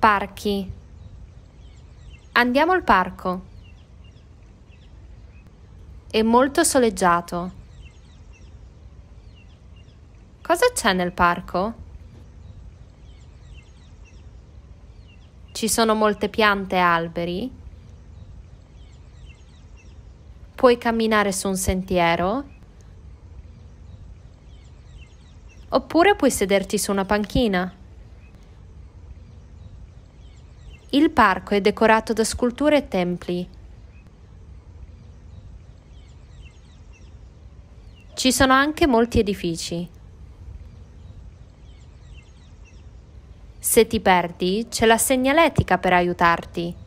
Parchi. Andiamo al parco. È molto soleggiato. Cosa c'è nel parco? Ci sono molte piante e alberi? Puoi camminare su un sentiero? Oppure puoi sederti su una panchina? Il parco è decorato da sculture e templi. Ci sono anche molti edifici. Se ti perdi, c'è la segnaletica per aiutarti.